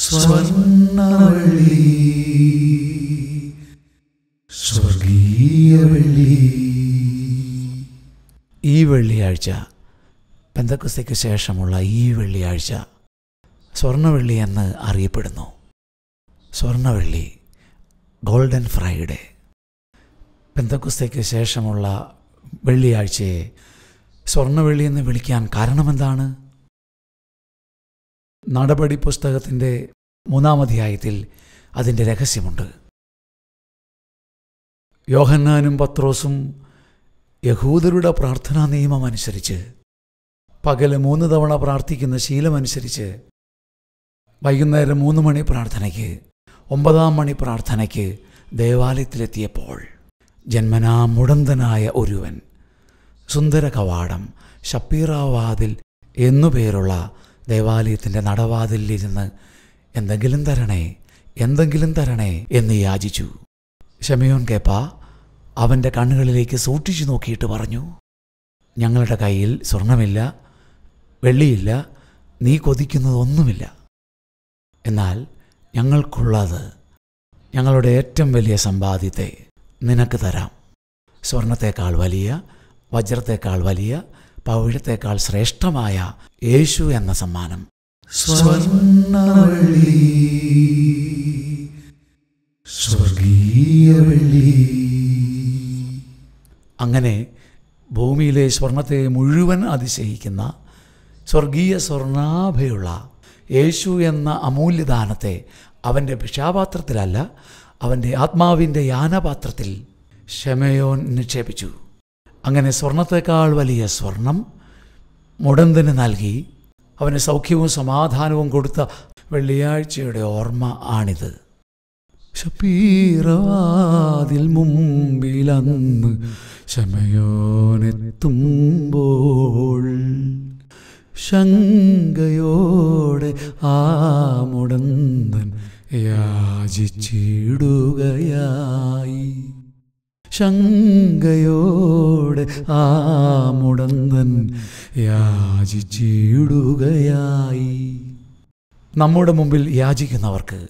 സ്വർണവള്ളി വള്ളി ഈ വെള്ളിയാഴ്ച പെന്തക്കുസ്തയ്ക്ക് ശേഷമുള്ള ഈ വെള്ളിയാഴ്ച സ്വർണവള്ളി എന്ന് അറിയപ്പെടുന്നു സ്വർണവള്ളി ഗോൾഡൻ ഫ്രൈഡേ പെന്തക്കുസ്തയ്ക്ക് ശേഷമുള്ള വെള്ളിയാഴ്ചയെ സ്വർണ്ണവെള്ളി എന്ന് വിളിക്കാൻ കാരണമെന്താണ് നടപടി പുസ്തകത്തിൻ്റെ മൂന്നാമധ്യായത്തിൽ അതിൻ്റെ രഹസ്യമുണ്ട് യോഹന്നാനും പത്രോസും യഹൂദരുടെ പ്രാർത്ഥനാ നിയമം അനുസരിച്ച് പകല് മൂന്ന് തവണ പ്രാർത്ഥിക്കുന്ന ശീലമനുസരിച്ച് വൈകുന്നേരം മൂന്ന് മണി പ്രാർത്ഥനയ്ക്ക് ഒമ്പതാം മണി പ്രാർത്ഥനയ്ക്ക് ദേവാലയത്തിലെത്തിയപ്പോൾ ജന്മനാ മുടന്തനായ ഒരുവൻ സുന്ദര കവാടം ഷപ്പീറാവാതിൽ എന്നുപേരുള്ള ദേവാലയത്തിൻ്റെ നടവാതിലിരുന്ന് എന്തെങ്കിലും തരണേ എന്തെങ്കിലും തരണേ എന്ന് യാചിച്ചു ഷമിയോൻ കേപ്പ അവൻ്റെ കണ്ണുകളിലേക്ക് സൂക്ഷിച്ചു നോക്കിയിട്ട് പറഞ്ഞു ഞങ്ങളുടെ കയ്യിൽ സ്വർണമില്ല വെള്ളിയില്ല നീ കൊതിക്കുന്നതൊന്നുമില്ല എന്നാൽ ഞങ്ങൾക്കുള്ളത് ഞങ്ങളുടെ ഏറ്റവും വലിയ സമ്പാദ്യത്തെ നിനക്ക് തരാം സ്വർണത്തേക്കാൾ വലിയ വജ്രത്തേക്കാൾ വലിയ പൗരത്തെക്കാൾ ശ്രേഷ്ഠമായ യേശു എന്ന സമ്മാനം സ്വർണ്ണവള്ളി സ്വർഗീയവള്ളി അങ്ങനെ ഭൂമിയിലെ സ്വർണത്തെ മുഴുവൻ അതിശയിക്കുന്ന സ്വർഗീയ സ്വർണാഭയുള്ള യേശു എന്ന അമൂല്യദാനത്തെ അവൻ്റെ ഭിക്ഷാപാത്രത്തിലല്ല അവൻ്റെ ആത്മാവിൻ്റെ യാനപാത്രത്തിൽ ക്ഷമയോൻ നിക്ഷേപിച്ചു അങ്ങനെ സ്വർണത്തേക്കാൾ വലിയ സ്വർണം മുടന്തിന് നൽകി അവന് സൗഖ്യവും സമാധാനവും കൊടുത്ത വെള്ളിയാഴ്ചയുടെ ഓർമ്മ ആണിത് ഷപ്പീറവാതിൽ മുമ്പിലന്ന് ശമയോനെത്തുമ്പോൾ ശങ്കയോടെ ആ മുടന്തൻ യാചിച്ചിടുകയാ ശങ്കയോടെ ആ മുടന്തൻ യാചിച്ചിടുകയായി നമ്മുടെ മുമ്പിൽ യാചിക്കുന്നവർക്ക്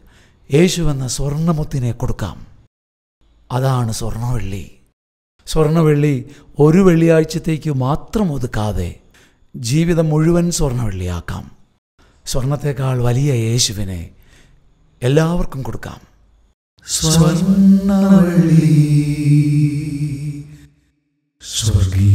യേശുവെന്ന സ്വർണമുത്തിനെ കൊടുക്കാം അതാണ് സ്വർണവെള്ളി സ്വർണവെള്ളി ഒരു വെള്ളിയാഴ്ചത്തേക്ക് മാത്രം ഒതുക്കാതെ ജീവിതം മുഴുവൻ സ്വർണവെള്ളിയാക്കാം സ്വർണത്തെക്കാൾ വലിയ യേശുവിനെ എല്ലാവർക്കും കൊടുക്കാം സ്വർണ്ണവള്ളി സ്വർഗീയവള്ളി